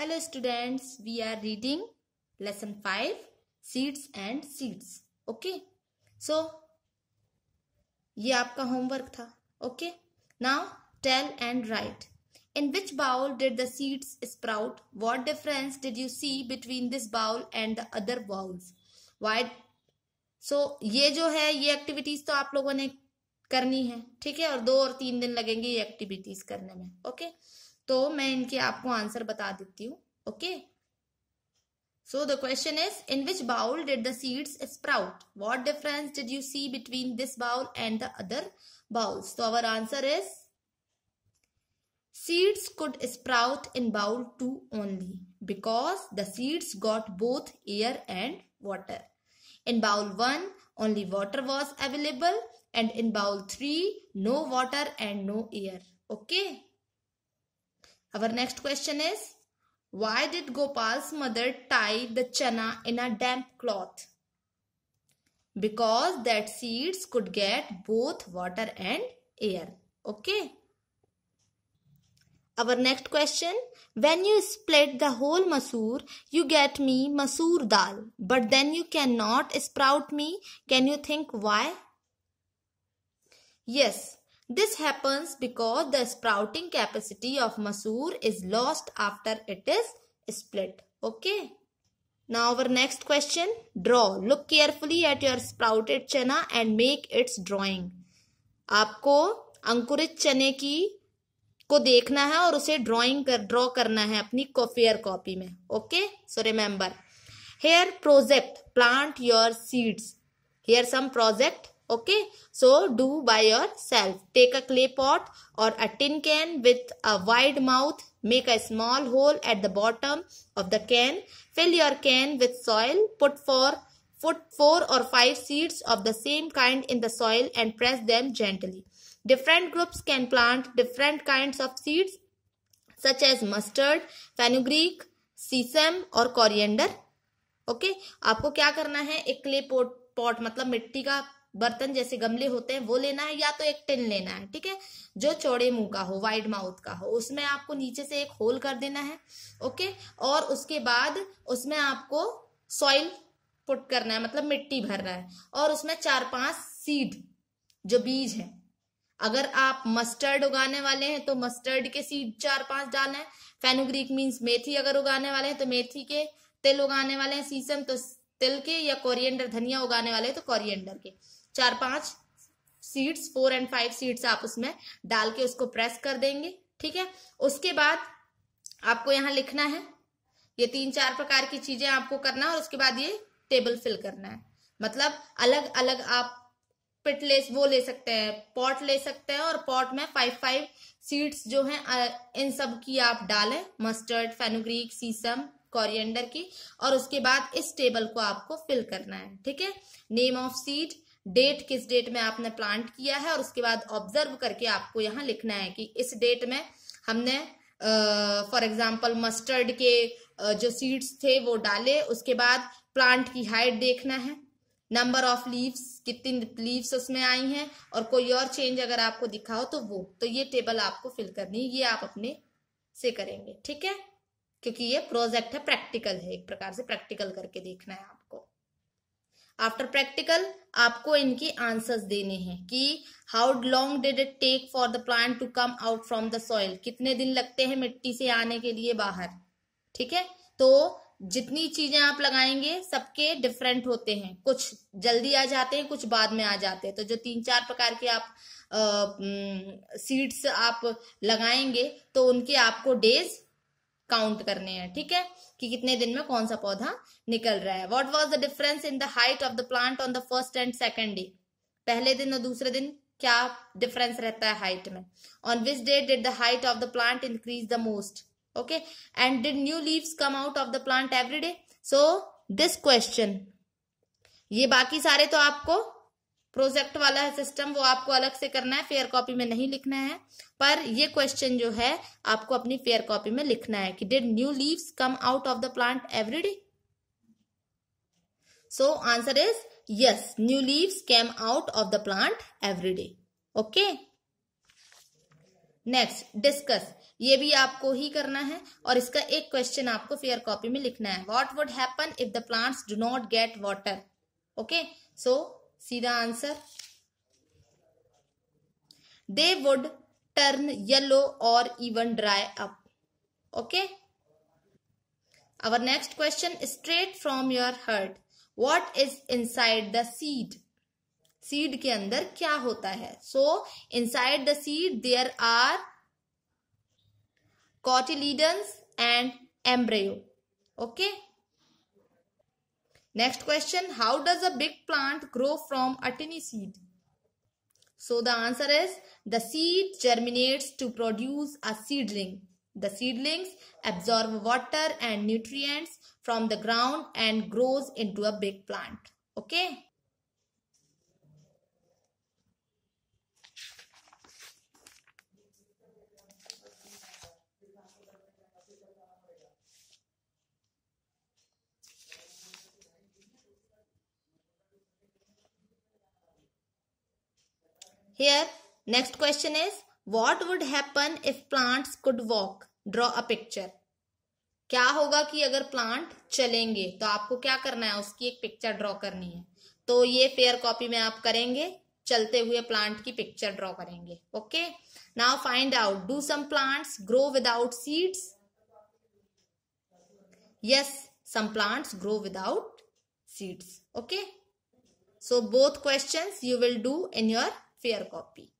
Hello students we are reading lesson five seeds and seeds okay so ये आपका homework था okay now tell and write in which bowl did the seeds sprout what difference did you see between this bowl and the other bowls wide so ये जो है ये activities तो आप लोगों ने करनी है ठीक है और दो और तीन दिन लगेंगे ये एक्टिविटीज करने में ओके okay? तो मैं इनके आपको आंसर बता देती हूं okay so the question is in which bowl did the seeds sprout what difference did you see between this bowl and the other bowls तो our answer is seeds could sprout in bowl two only because the seeds got both air and water in bowl one only water was available and in bowl three no water and no air okay Our next question is, why did Gopal's mother tie the chana in a damp cloth? Because that seeds could get both water and air. Okay. Our next question. When you split the whole masoor, you get me masoor dal. But then you cannot sprout me. Can you think why? Yes. This happens because the sprouting capacity of masoor is lost after it is split. Okay. Now our next question. Draw. Look carefully at your sprouted chana and make its drawing. आपको अंकुरित चने की को देखना है और उसे drawing कर ड्रॉ करना है अपनी कॉफियर कॉपी में okay so remember here project plant your seeds here some project okay so do by yourself take a clay pot or a tin can with a wide mouth make a small hole at the bottom of the can fill your can with soil put four put four or five seeds of the same kind in the soil and press them gently different groups can plant different kinds of seeds such as mustard fenugreek sesame और coriander okay आपको क्या करना है एक clay pot pot मतलब मिट्टी का बर्तन जैसे गमले होते हैं वो लेना है या तो एक टिन लेना है ठीक है जो चौड़े मुंह का हो वाइड माउथ का हो उसमें आपको नीचे से एक होल कर देना है ओके और उसके बाद उसमें आपको सॉइल पुट करना है मतलब मिट्टी भरना है और उसमें चार पांच सीड जो बीज है अगर आप मस्टर्ड उगाने वाले हैं तो मस्टर्ड के सीड चार पांच डालना है फेनुग्रीक मीन्स मेथी अगर उगाने वाले हैं तो मेथी के तिल उगाने वाले हैं सीसम तो तिल के या कोरिएंडर धनिया उगाने वाले हैं तो कोरिएंडर के चार पांच seeds four and five seeds आप उसमें डाल के उसको प्रेस कर देंगे ठीक है उसके बाद आपको यहाँ लिखना है ये तीन चार प्रकार की चीजें आपको करना है और उसके बाद ये टेबल फिल करना है मतलब अलग अलग आप पिट ले वो ले सकते हैं पॉट ले सकते हैं और पॉट में फाइव फाइव सीड्स जो हैं इन सब की आप डालें मस्टर्ड फेनुग्रीक सीसम कोरिएंडर की और उसके बाद इस टेबल को आपको फिल करना है ठीक है नेम ऑफ सीड डेट किस डेट में आपने प्लांट किया है और उसके बाद ऑब्जर्व करके आपको यहाँ लिखना है कि इस डेट में हमने फॉर एग्जाम्पल मस्टर्ड के uh, जो सीड्स थे वो डाले उसके बाद प्लांट की हाइट देखना है नंबर ऑफ लीव्स कितनी लीव्स उसमें आई हैं और कोई और चेंज अगर आपको दिखा हो तो वो तो ये टेबल आपको फिल करनी है ये आप अपने से करेंगे ठीक है क्योंकि ये प्रोजेक्ट है प्रैक्टिकल है एक प्रकार से प्रैक्टिकल करके देखना है आपको आफ्टर प्रैक्टिकल आपको इनके आंसर्स देने हैं कि how long did it take for the plant to come out from the soil कितने दिन लगते हैं मिट्टी से आने के लिए बाहर ठीक है तो जितनी चीजें आप लगाएंगे सबके डिफरेंट होते हैं कुछ जल्दी आ जाते हैं कुछ बाद में आ जाते हैं तो जो तीन चार प्रकार के आप सीड्स आप लगाएंगे तो उनके आपको डेज काउंट करने हैं ठीक है कि कितने दिन में कौन सा पौधा निकल रहा है what was the difference in the height of the plant on the first and second day पहले दिन और दूसरे दिन क्या डिफरेंस रहता है हाइट में on which day did the height of the plant increase the most okay and did new leaves come out of the plant every day so this question ये बाकी सारे तो आपको प्रोजेक्ट वाला है सिस्टम वो आपको अलग से करना है फेयर कॉपी में नहीं लिखना है पर ये क्वेश्चन जो है आपको अपनी फेयर कॉपी में लिखना है कि did new leaves come out of the plant every day so answer is yes new leaves came out of the plant every day okay next discuss ये भी आपको ही करना है और इसका एक क्वेश्चन आपको फेयर कॉपी में लिखना है what would happen if the plants do not get water okay so सीधा answer they would turn yellow और even dry up okay our next question straight from your heart what is inside the seed के अंदर क्या होता है so inside the seed there are cotyledons and embryo okay Next question, how does a big plant grow from a tiny seed? So the answer is the seed germinates to produce a seedling. The seedlings absorb water and nutrients from the ground and grows into a big plant. Okay. here next question is what would happen if plants could walk draw a picture क्या होगा कि अगर plant चलेंगे तो आपको क्या करना है उसकी एक पिक्चर ड्रॉ करनी है तो ये पेयर कॉपी में आप करेंगे चलते हुए प्लांट की पिक्चर ड्रॉ करेंगे okay now find out do some plants grow without seeds yes some plants grow without seeds okay so both questions you will do in your sphere copy.